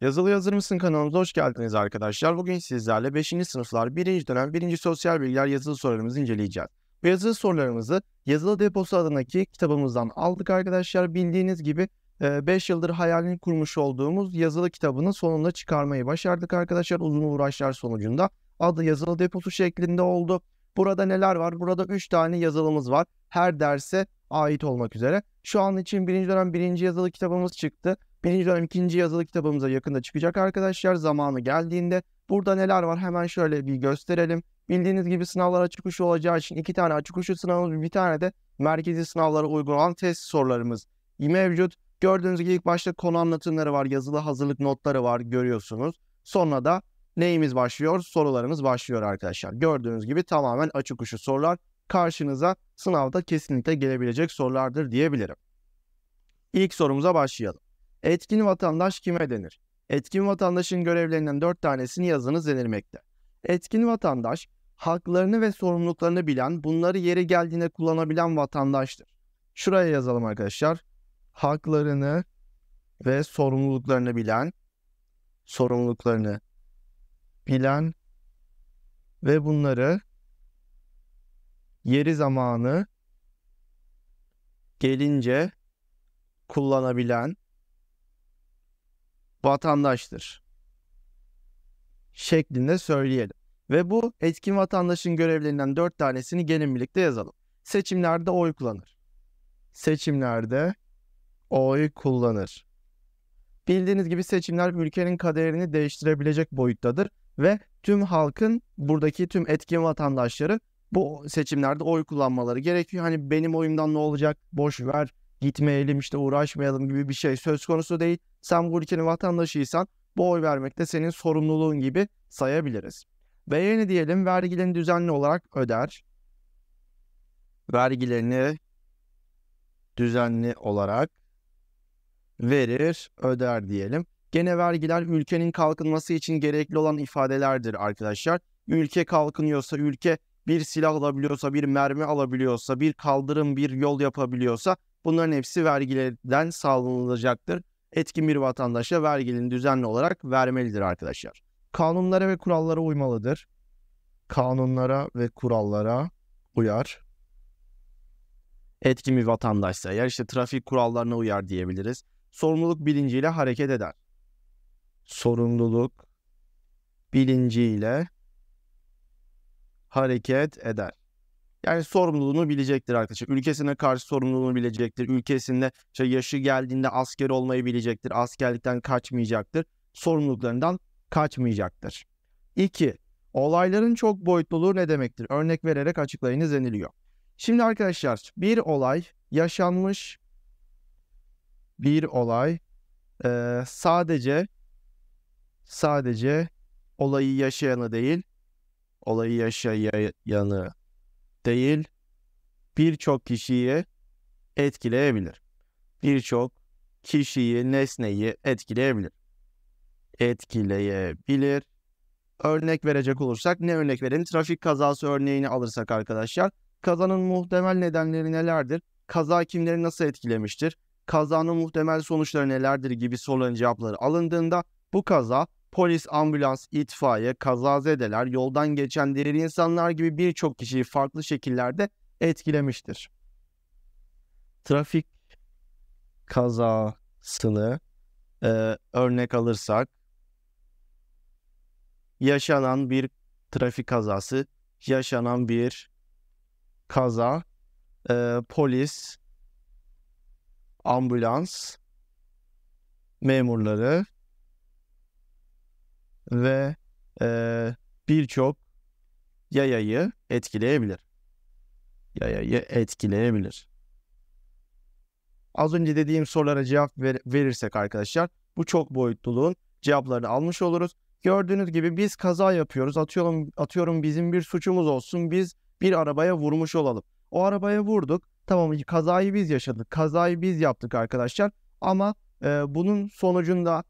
Yazılı Yazır mısın kanalımıza hoş geldiniz arkadaşlar. Bugün sizlerle 5. sınıflar 1. dönem 1. sosyal bilgiler yazılı sorularımızı inceleyeceğiz. Bu yazılı sorularımızı yazılı deposu adındaki kitabımızdan aldık arkadaşlar. Bildiğiniz gibi 5 e, yıldır hayalini kurmuş olduğumuz yazılı kitabının sonunda çıkarmayı başardık arkadaşlar. Uzun uğraşlar sonucunda adı yazılı deposu şeklinde oldu. Burada neler var? Burada 3 tane yazılımız var. Her derse ait olmak üzere. Şu an için 1. dönem 1. yazılı kitabımız çıktı. Birinci dönem ikinci yazılı kitabımıza yakında çıkacak arkadaşlar. Zamanı geldiğinde burada neler var hemen şöyle bir gösterelim. Bildiğiniz gibi sınavlar açık uçlu olacağı için iki tane açık uçlu sınavımız bir tane de merkezi sınavlara uygulanan test sorularımız mevcut. Gördüğünüz gibi ilk başta konu anlatımları var, yazılı hazırlık notları var görüyorsunuz. Sonra da neyimiz başlıyor? Sorularımız başlıyor arkadaşlar. Gördüğünüz gibi tamamen açık uçlu sorular karşınıza sınavda kesinlikle gelebilecek sorulardır diyebilirim. İlk sorumuza başlayalım. Etkin vatandaş kime denir? Etkin vatandaşın görevlerinden dört tanesini yazınız denilmekte. Etkin vatandaş, haklarını ve sorumluluklarını bilen, bunları yeri geldiğinde kullanabilen vatandaştır. Şuraya yazalım arkadaşlar. Haklarını ve sorumluluklarını bilen, sorumluluklarını bilen ve bunları yeri zamanı gelince kullanabilen vatandaştır şeklinde söyleyelim. Ve bu etkin vatandaşın görevlerinden dört tanesini gelin birlikte yazalım. Seçimlerde oy kullanır. Seçimlerde oy kullanır. Bildiğiniz gibi seçimler ülkenin kaderini değiştirebilecek boyuttadır ve tüm halkın buradaki tüm etkin vatandaşları bu seçimlerde oy kullanmaları gerekiyor. Hani benim oyumdan ne olacak? Boş ver, gitmeyelim işte uğraşmayalım gibi bir şey söz konusu değil. Sen bu ülkenin vatandaşıysan bu oy vermek de senin sorumluluğun gibi sayabiliriz. Ve yeni diyelim vergilerini düzenli olarak öder. Vergilerini düzenli olarak verir, öder diyelim. Gene vergiler ülkenin kalkınması için gerekli olan ifadelerdir arkadaşlar. Ülke kalkınıyorsa, ülke bir silah alabiliyorsa, bir mermi alabiliyorsa, bir kaldırım, bir yol yapabiliyorsa bunların hepsi vergilerden sağlanılacaktır etkin bir vatandaşa vergilerini düzenli olarak vermelidir arkadaşlar. Kanunlara ve kurallara uymalıdır. Kanunlara ve kurallara uyar. Etkin bir vatandaşsa eğer işte trafik kurallarına uyar diyebiliriz. Sorumluluk bilinciyle hareket eder. Sorumluluk bilinciyle hareket eder. Yani sorumluluğunu bilecektir arkadaşlar. Ülkesine karşı sorumluluğunu bilecektir. Ülkesinde işte yaşı geldiğinde asker olmayı bilecektir. Askerlikten kaçmayacaktır. Sorumluluklarından kaçmayacaktır. 2. Olayların çok boyutluluğu ne demektir? Örnek vererek açıklayınız deniliyor. Şimdi arkadaşlar bir olay yaşanmış bir olay e, sadece sadece olayı yaşayanı değil olayı yaşayanı değil birçok kişiyi etkileyebilir. Birçok kişiyi, nesneyi etkileyebilir. Etkileyebilir. Örnek verecek olursak ne örnek verelim? Trafik kazası örneğini alırsak arkadaşlar. Kazanın muhtemel nedenleri nelerdir? Kaza kimleri nasıl etkilemiştir? Kazanın muhtemel sonuçları nelerdir gibi soruların cevapları alındığında bu kaza polis, ambulans, itfaiye, kazazedeler, yoldan geçen diğer insanlar gibi birçok kişiyi farklı şekillerde etkilemiştir. Trafik kazasını e, örnek alırsak yaşanan bir trafik kazası, yaşanan bir kaza, e, polis, ambulans memurları ve e, birçok yayayı etkileyebilir. Yayayı etkileyebilir. Az önce dediğim sorulara cevap ver, verirsek arkadaşlar bu çok boyutluluğun cevaplarını almış oluruz. Gördüğünüz gibi biz kaza yapıyoruz. Atıyorum atıyorum bizim bir suçumuz olsun. Biz bir arabaya vurmuş olalım. O arabaya vurduk. Tamam kazayı biz yaşadık. Kazayı biz yaptık arkadaşlar. Ama e, bunun sonucunda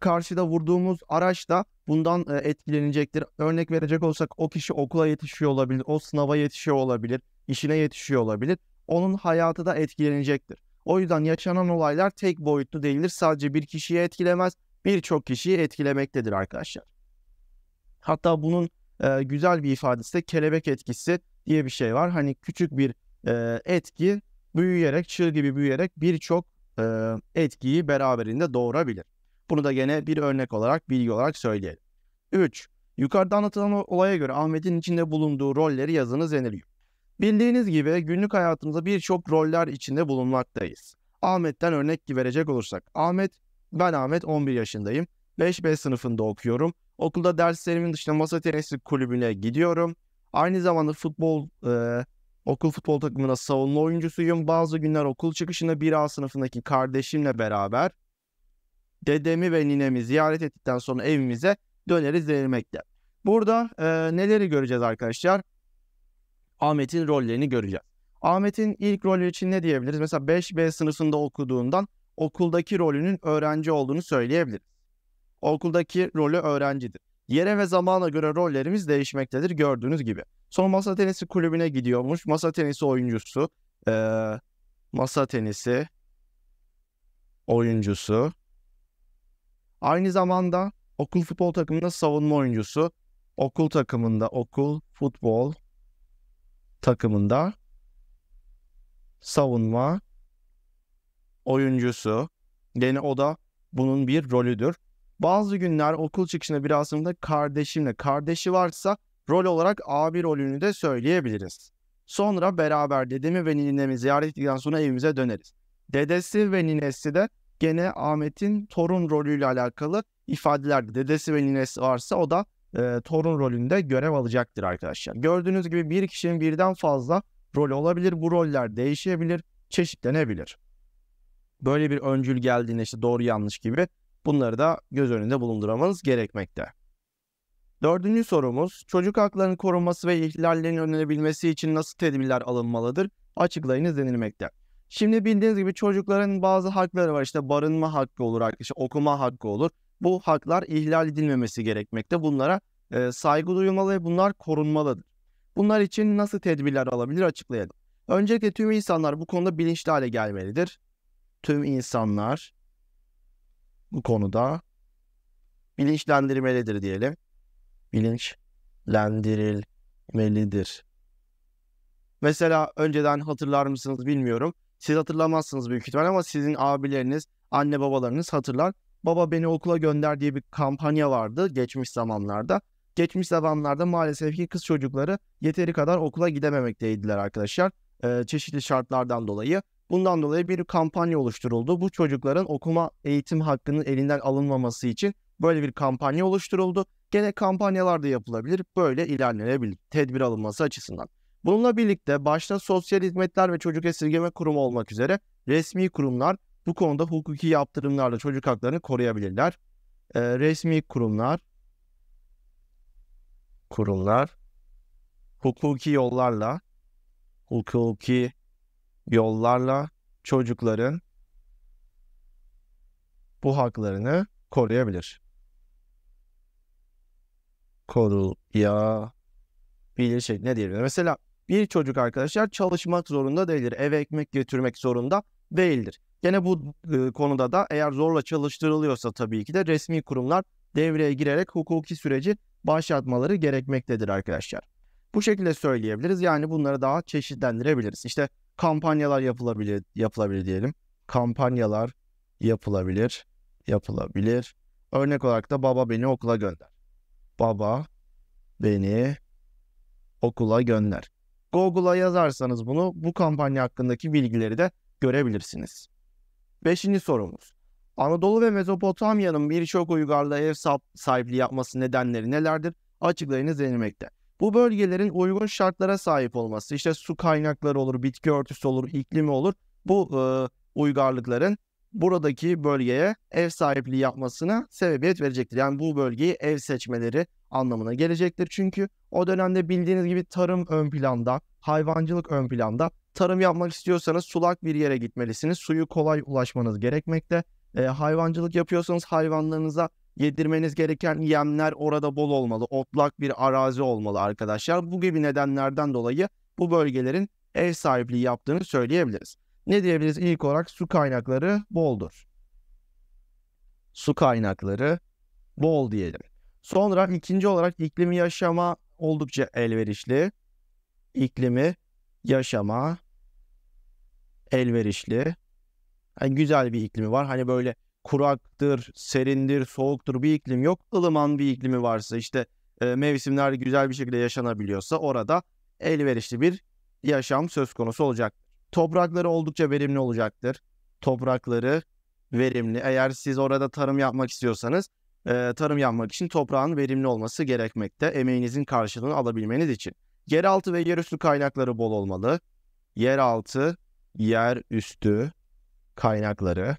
karşıda vurduğumuz araç da bundan e, etkilenecektir. Örnek verecek olsak o kişi okula yetişiyor olabilir, o sınava yetişiyor olabilir, işine yetişiyor olabilir. Onun hayatı da etkilenecektir. O yüzden yaşanan olaylar tek boyutlu değildir. Sadece bir kişiyi etkilemez, birçok kişiyi etkilemektedir arkadaşlar. Hatta bunun e, güzel bir ifadesi de kelebek etkisi diye bir şey var. Hani küçük bir e, etki büyüyerek, çığ gibi büyüyerek birçok etkiyi beraberinde doğurabilir. Bunu da gene bir örnek olarak, bilgi olarak söyleyelim. 3. Yukarıda anlatılan olaya göre Ahmet'in içinde bulunduğu rolleri yazınız deniliyor. Bildiğiniz gibi günlük hayatımızda birçok roller içinde bulunmaktayız. Ahmet'ten örnek verecek olursak. Ahmet, ben Ahmet 11 yaşındayım. 5B sınıfında okuyorum. Okulda derslerimin dışında masa tenisi kulübüne gidiyorum. Aynı zamanda futbol e, okul futbol takımına savunma oyuncusuyum. Bazı günler okul çıkışında 1A sınıfındaki kardeşimle beraber dedemi ve ninemi ziyaret ettikten sonra evimize döneriz denilmekte. Burada e, neleri göreceğiz arkadaşlar? Ahmet'in rollerini göreceğiz. Ahmet'in ilk rolü için ne diyebiliriz? Mesela 5B sınıfında okuduğundan okuldaki rolünün öğrenci olduğunu söyleyebiliriz. Okuldaki rolü öğrencidir. Yere ve zamana göre rollerimiz değişmektedir gördüğünüz gibi. Son masa tenisi kulübüne gidiyormuş. Masa tenisi oyuncusu. E, masa tenisi oyuncusu Aynı zamanda okul futbol takımında savunma oyuncusu. Okul takımında, okul futbol takımında savunma oyuncusu. yani o da bunun bir rolüdür. Bazı günler okul çıkışında bir aslında kardeşimle, kardeşi varsa rol olarak abi rolünü de söyleyebiliriz. Sonra beraber dedemi ve ninemi ziyaret ettikten sonra evimize döneriz. Dedesi ve ninesi de gene Ahmet'in torun rolüyle alakalı ifadeler dedesi ve ninesi varsa o da e, torun rolünde görev alacaktır arkadaşlar. Gördüğünüz gibi bir kişinin birden fazla rolü olabilir. Bu roller değişebilir, çeşitlenebilir. Böyle bir öncül geldiğinde işte doğru yanlış gibi bunları da göz önünde bulundurmanız gerekmekte. Dördüncü sorumuz, çocuk haklarının korunması ve ihlallerin önlenebilmesi için nasıl tedbirler alınmalıdır? Açıklayınız denilmekte. Şimdi bildiğiniz gibi çocukların bazı hakları var. İşte barınma hakkı olur, işte okuma hakkı olur. Bu haklar ihlal edilmemesi gerekmekte. Bunlara e, saygı duyulmalı ve bunlar korunmalıdır. Bunlar için nasıl tedbirler alabilir açıklayalım. Öncelikle tüm insanlar bu konuda bilinçli hale gelmelidir. Tüm insanlar bu konuda bilinçlendirmelidir diyelim. Bilinçlendirilmelidir. Mesela önceden hatırlar mısınız bilmiyorum. Siz hatırlamazsınız büyük ihtimal ama sizin abileriniz, anne babalarınız hatırlar. Baba beni okula gönder diye bir kampanya vardı geçmiş zamanlarda. Geçmiş zamanlarda maalesef ki kız çocukları yeteri kadar okula gidememekteydiler arkadaşlar. Ee, çeşitli şartlardan dolayı. Bundan dolayı bir kampanya oluşturuldu. Bu çocukların okuma eğitim hakkının elinden alınmaması için böyle bir kampanya oluşturuldu. Gene kampanyalar da yapılabilir. Böyle ilerlenebilir tedbir alınması açısından. Bununla birlikte başta Sosyal Hizmetler ve Çocuk Esirgeme Kurumu olmak üzere resmi kurumlar bu konuda hukuki yaptırımlarla çocuk haklarını koruyabilirler. E, resmi kurumlar kurumlar hukuki yollarla hukuki yollarla çocukların bu haklarını koruyabilir. Koru ya şey ne diyebilir? Mesela bir çocuk arkadaşlar çalışmak zorunda değildir. Eve ekmek getirmek zorunda değildir. Gene bu e, konuda da eğer zorla çalıştırılıyorsa tabii ki de resmi kurumlar devreye girerek hukuki süreci başlatmaları gerekmektedir arkadaşlar. Bu şekilde söyleyebiliriz. Yani bunları daha çeşitlendirebiliriz. İşte kampanyalar yapılabilir, yapılabilir diyelim. Kampanyalar yapılabilir, yapılabilir. Örnek olarak da baba beni okula gönder. Baba beni okula gönder. Google'a yazarsanız bunu bu kampanya hakkındaki bilgileri de görebilirsiniz. Beşinci sorumuz. Anadolu ve Mezopotamya'nın birçok uygarlığa ev sahipliği yapması nedenleri nelerdir? Açıklayınız denilmekte. Bu bölgelerin uygun şartlara sahip olması, işte su kaynakları olur, bitki örtüsü olur, iklimi olur. Bu e, uygarlıkların buradaki bölgeye ev sahipliği yapmasına sebebiyet verecektir. Yani bu bölgeyi ev seçmeleri anlamına gelecektir. Çünkü o dönemde bildiğiniz gibi tarım ön planda, hayvancılık ön planda. Tarım yapmak istiyorsanız sulak bir yere gitmelisiniz. Suyu kolay ulaşmanız gerekmekte. E, hayvancılık yapıyorsanız hayvanlarınıza yedirmeniz gereken yemler orada bol olmalı. Otlak bir arazi olmalı arkadaşlar. Bu gibi nedenlerden dolayı bu bölgelerin ev sahipliği yaptığını söyleyebiliriz. Ne diyebiliriz ilk olarak? Su kaynakları boldur. Su kaynakları bol diyelim. Sonra ikinci olarak iklimi yaşama oldukça elverişli. İklimi yaşama elverişli. Yani güzel bir iklimi var. Hani böyle kuraktır, serindir, soğuktur bir iklim yok. ılıman bir iklimi varsa işte e, mevsimler güzel bir şekilde yaşanabiliyorsa orada elverişli bir yaşam söz konusu olacak. Toprakları oldukça verimli olacaktır. Toprakları verimli. Eğer siz orada tarım yapmak istiyorsanız e, tarım yapmak için toprağın verimli olması gerekmekte. Emeğinizin karşılığını alabilmeniz için. Yeraltı ve yerüstü kaynakları bol olmalı. Yeraltı, yerüstü kaynakları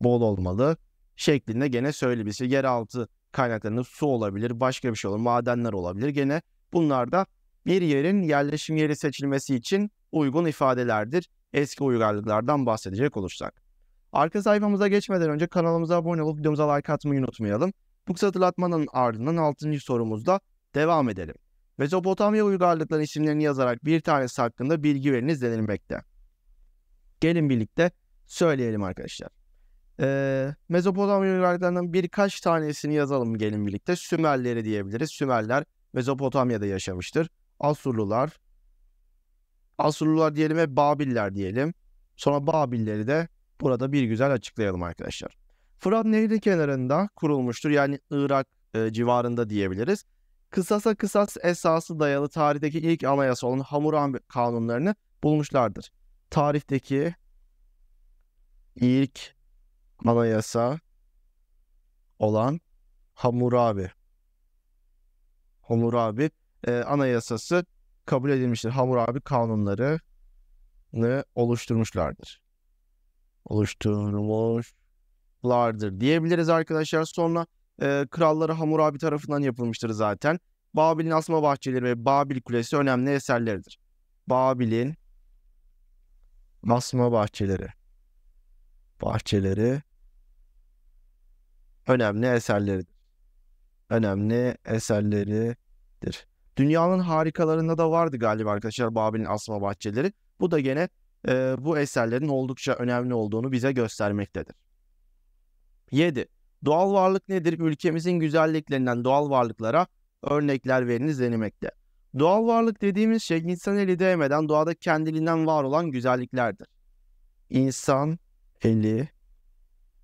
bol olmalı şeklinde gene söyleyebiliriz. Yeraltı kaynaklarının su olabilir, başka bir şey olur, madenler olabilir. Gene bunlar da bir yerin yerleşim yeri seçilmesi için uygun ifadelerdir eski uygarlıklardan bahsedecek olursak. Arka sayfamıza geçmeden önce kanalımıza abone olup videomuza like atmayı unutmayalım. Bu kısa hatırlatmanın ardından 6. sorumuzda devam edelim. Mezopotamya uygarlıkların isimlerini yazarak bir tanesi hakkında bilgi veriniz denilmekte. Gelin birlikte söyleyelim arkadaşlar. Ee, Mezopotamya uygarlıklarından birkaç tanesini yazalım gelin birlikte. Sümerleri diyebiliriz. Sümerler Mezopotamya'da yaşamıştır. Asurlular, Asurlular diyelim ve Babiller diyelim. Sonra Babilleri de burada bir güzel açıklayalım arkadaşlar. Fırat Nehri kenarında kurulmuştur. Yani Irak e, civarında diyebiliriz. Kısasa kısas esası dayalı tarihteki ilk anayasa olan Hammurabi kanunlarını bulmuşlardır. Tarihteki ilk anayasa olan Hammurabi. Hammurabi e, anayasası kabul edilmiştir. Hammurabi kanunları oluşturmuşlardır. Oluşturmuşlardır diyebiliriz arkadaşlar. Sonra e, kralları Hammurabi tarafından yapılmıştır zaten. Babil'in asma bahçeleri ve Babil Kulesi önemli eserleridir. Babil'in asma bahçeleri bahçeleri önemli eserleridir. Önemli eserleridir. Dünyanın harikalarında da vardı galiba arkadaşlar Babil'in asma bahçeleri. Bu da gene e, bu eserlerin oldukça önemli olduğunu bize göstermektedir. 7. Doğal varlık nedir? Ülkemizin güzelliklerinden doğal varlıklara örnekler veriniz denilmekte. Doğal varlık dediğimiz şey insan eli değmeden doğada kendiliğinden var olan güzelliklerdir. İnsan eli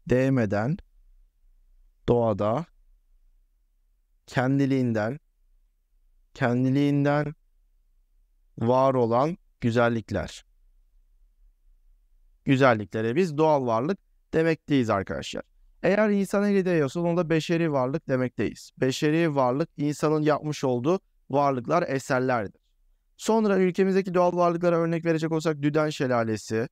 değmeden doğada kendiliğinden kendiliğinden var olan güzellikler. Güzelliklere biz doğal varlık demekteyiz arkadaşlar. Eğer insana gidiyorsa onda beşeri varlık demekteyiz. Beşeri varlık insanın yapmış olduğu varlıklar eserlerdir. Sonra ülkemizdeki doğal varlıklara örnek verecek olsak Düden Şelalesi,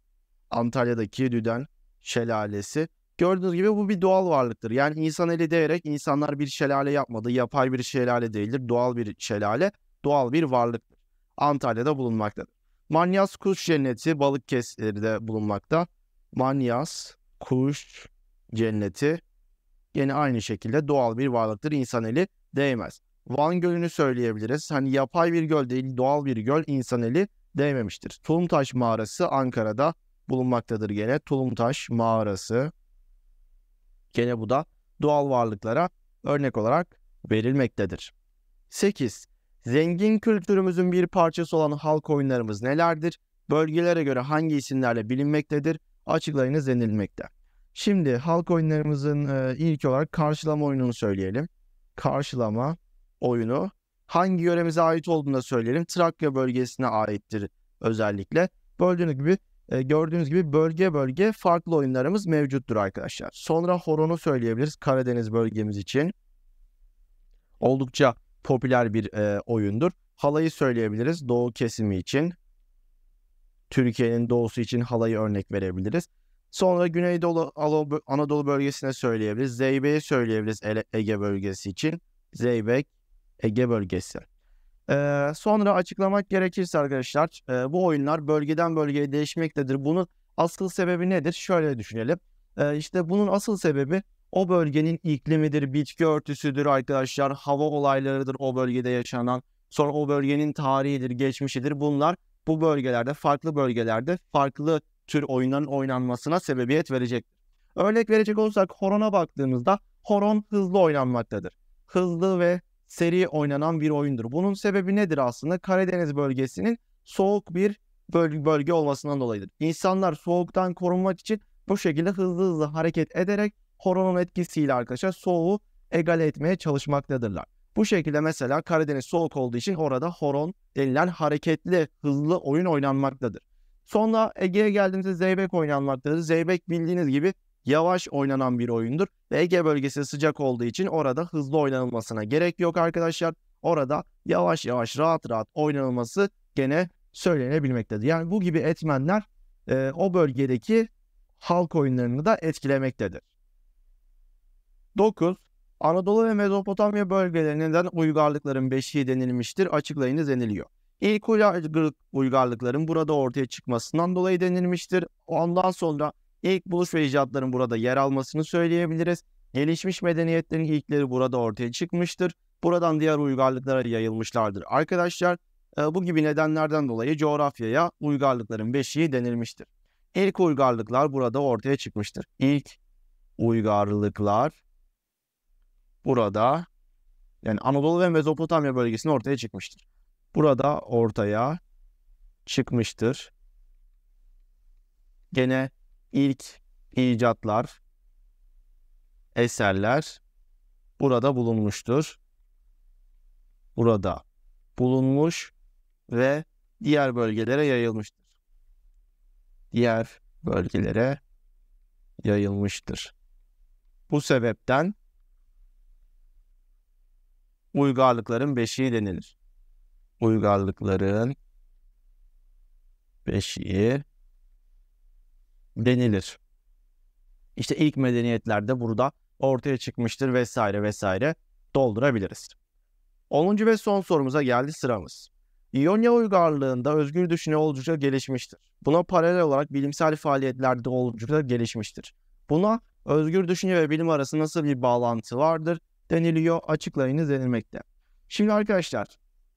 Antalya'daki Düden Şelalesi Gördüğünüz gibi bu bir doğal varlıktır. Yani insan eli değerek insanlar bir şelale yapmadı. Yapay bir şelale değildir. Doğal bir şelale, doğal bir varlıktır. Antalya'da bulunmaktadır. Manyas Kuş Cenneti Balıkesir'de bulunmakta. Manyas Kuş Cenneti yine aynı şekilde doğal bir varlıktır. İnsan eli değmez. Van Gölü'nü söyleyebiliriz. Hani yapay bir göl değil, doğal bir göl insan eli değmemiştir. Tulumtaş Mağarası Ankara'da bulunmaktadır gene. Tulumtaş Mağarası Gene bu da doğal varlıklara örnek olarak verilmektedir. 8. Zengin kültürümüzün bir parçası olan halk oyunlarımız nelerdir? Bölgelere göre hangi isimlerle bilinmektedir? Açıklayınız denilmekte. Şimdi halk oyunlarımızın e, ilk olarak karşılama oyununu söyleyelim. Karşılama oyunu hangi yöremize ait olduğunu da söyleyelim. Trakya bölgesine aittir özellikle. Böldüğünüz gibi e, gördüğünüz gibi bölge bölge farklı oyunlarımız mevcuttur arkadaşlar. Sonra horonu söyleyebiliriz Karadeniz bölgemiz için. Oldukça popüler bir e, oyundur. Halayı söyleyebiliriz doğu kesimi için. Türkiye'nin doğusu için halayı örnek verebiliriz. Sonra Güneydoğu Anadolu bölgesine söyleyebiliriz. Zeybe'yi söyleyebiliriz Ege bölgesi için. Zeybek, Ege bölgesi. Ee, sonra açıklamak gerekirse arkadaşlar e, bu oyunlar bölgeden bölgeye değişmektedir. Bunun asıl sebebi nedir? Şöyle düşünelim. Ee, işte bunun asıl sebebi o bölgenin iklimidir, bitki örtüsüdür arkadaşlar, hava olaylarıdır o bölgede yaşanan. Sonra o bölgenin tarihidir, geçmişidir. Bunlar bu bölgelerde, farklı bölgelerde farklı tür oyunların oynanmasına sebebiyet verecek. Örnek verecek olursak horona baktığımızda horon hızlı oynanmaktadır. Hızlı ve seri oynanan bir oyundur. Bunun sebebi nedir aslında? Karadeniz bölgesinin soğuk bir bölge olmasından dolayıdır. İnsanlar soğuktan korunmak için bu şekilde hızlı hızlı hareket ederek horonun etkisiyle arkadaşlar soğuğu egale etmeye çalışmaktadırlar. Bu şekilde mesela Karadeniz soğuk olduğu için orada horon denilen hareketli, hızlı oyun oynanmaktadır. Sonra Ege'ye geldiğimizde zeybek oynanmaktadır. Zeybek bildiğiniz gibi yavaş oynanan bir oyundur. Ve Ege bölgesi sıcak olduğu için orada hızlı oynanılmasına gerek yok arkadaşlar. Orada yavaş yavaş rahat rahat oynanılması gene söylenebilmektedir. Yani bu gibi etmenler e, o bölgedeki halk oyunlarını da etkilemektedir. 9. Anadolu ve Mezopotamya bölgelerinden uygarlıkların beşiği denilmiştir. Açıklayınız deniliyor. İlk uygarlıkların burada ortaya çıkmasından dolayı denilmiştir. Ondan sonra İlk buluş ve icatların burada yer almasını söyleyebiliriz. Gelişmiş medeniyetlerin ilkleri burada ortaya çıkmıştır. Buradan diğer uygarlıklara yayılmışlardır. Arkadaşlar e, bu gibi nedenlerden dolayı coğrafyaya uygarlıkların beşiği denilmiştir. İlk uygarlıklar burada ortaya çıkmıştır. İlk uygarlıklar burada yani Anadolu ve Mezopotamya bölgesinde ortaya çıkmıştır. Burada ortaya çıkmıştır. Gene ilk icatlar, eserler burada bulunmuştur. Burada bulunmuş ve diğer bölgelere yayılmıştır. Diğer bölgelere yayılmıştır. Bu sebepten uygarlıkların beşiği denilir. Uygarlıkların beşiği denilir. İşte ilk medeniyetler de burada ortaya çıkmıştır vesaire vesaire doldurabiliriz. 10. ve son sorumuza geldi sıramız. İyonya uygarlığında özgür düşünce oldukça gelişmiştir. Buna paralel olarak bilimsel faaliyetlerde oldukça gelişmiştir. Buna özgür düşünce ve bilim arasında nasıl bir bağlantı vardır deniliyor, açıklayınız denilmekte. Şimdi arkadaşlar,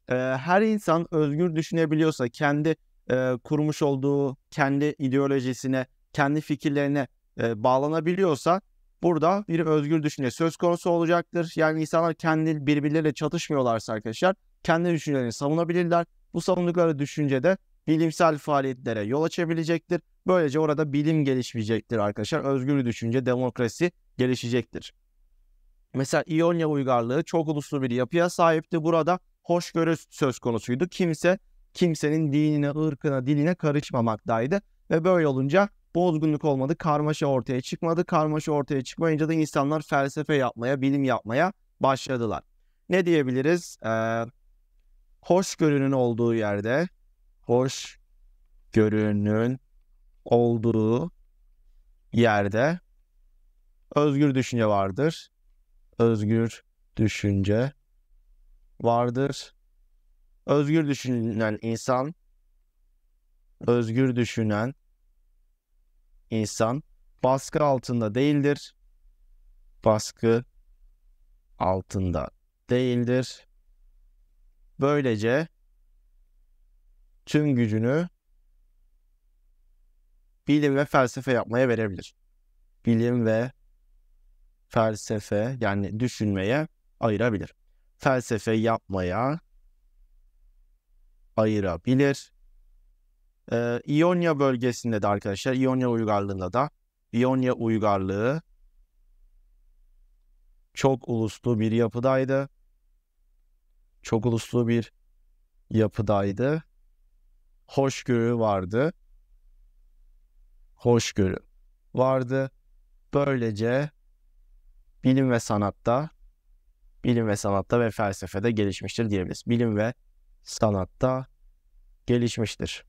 e, her insan özgür düşünebiliyorsa kendi e, kurmuş olduğu kendi ideolojisine kendi fikirlerine e, bağlanabiliyorsa burada bir özgür düşünce söz konusu olacaktır. Yani insanlar kendi birbirleriyle çatışmıyorlarsa arkadaşlar kendi düşüncelerini savunabilirler. Bu savundukları düşünce de bilimsel faaliyetlere yol açabilecektir. Böylece orada bilim gelişmeyecektir arkadaşlar. Özgür düşünce, demokrasi gelişecektir. Mesela İonya uygarlığı çok uluslu bir yapıya sahipti. Burada hoşgörü söz konusuydu. Kimse kimsenin dinine, ırkına, diline karışmamaktaydı. Ve böyle olunca bozgunluk olmadı, karmaşa ortaya çıkmadı. Karmaşa ortaya çıkmayınca da insanlar felsefe yapmaya, bilim yapmaya başladılar. Ne diyebiliriz? Ee, hoşgörünün olduğu yerde, hoş görünün olduğu yerde özgür düşünce vardır. Özgür düşünce vardır. Özgür düşünen insan, özgür düşünen insan baskı altında değildir. Baskı altında değildir. Böylece tüm gücünü bilim ve felsefe yapmaya verebilir. Bilim ve felsefe yani düşünmeye ayırabilir. Felsefe yapmaya ayırabilir. E, İonya bölgesinde de arkadaşlar İonya uygarlığında da İonya uygarlığı çok uluslu bir yapıdaydı. Çok uluslu bir yapıdaydı. Hoşgörü vardı. Hoşgörü vardı. Böylece bilim ve sanatta bilim ve sanatta ve felsefede gelişmiştir diyebiliriz. Bilim ve sanatta gelişmiştir.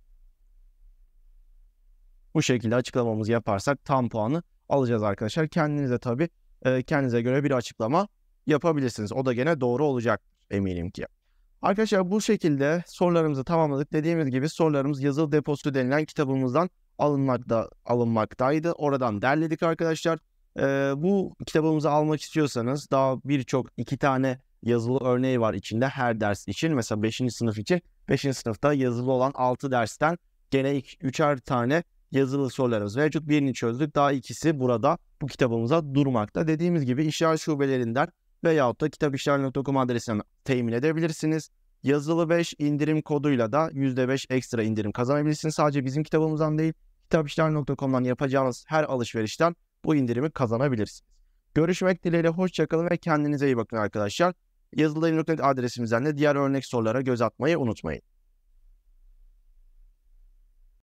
Bu şekilde açıklamamızı yaparsak tam puanı alacağız arkadaşlar. Kendinize tabii e, kendinize göre bir açıklama yapabilirsiniz. O da gene doğru olacak eminim ki. Arkadaşlar bu şekilde sorularımızı tamamladık. Dediğimiz gibi sorularımız yazılı deposu denilen kitabımızdan alınmakta alınmaktaydı. Oradan derledik arkadaşlar. Ee, bu kitabımızı almak istiyorsanız daha birçok iki tane yazılı örneği var içinde her ders için. Mesela 5. sınıf için 5. sınıfta yazılı olan 6 dersten gene 3'er tane yazılı sorularımız mevcut. Birini çözdük. Daha ikisi burada bu kitabımıza durmakta. Dediğimiz gibi işler şubelerinden veyahut da kitapişler.com adresinden temin edebilirsiniz. Yazılı 5 indirim koduyla da %5 ekstra indirim kazanabilirsiniz. Sadece bizim kitabımızdan değil, kitapişler.com'dan yapacağınız her alışverişten bu indirimi kazanabilirsiniz. Görüşmek dileğiyle hoşçakalın ve kendinize iyi bakın arkadaşlar. Yazılı.net adresimizden de diğer örnek sorulara göz atmayı unutmayın.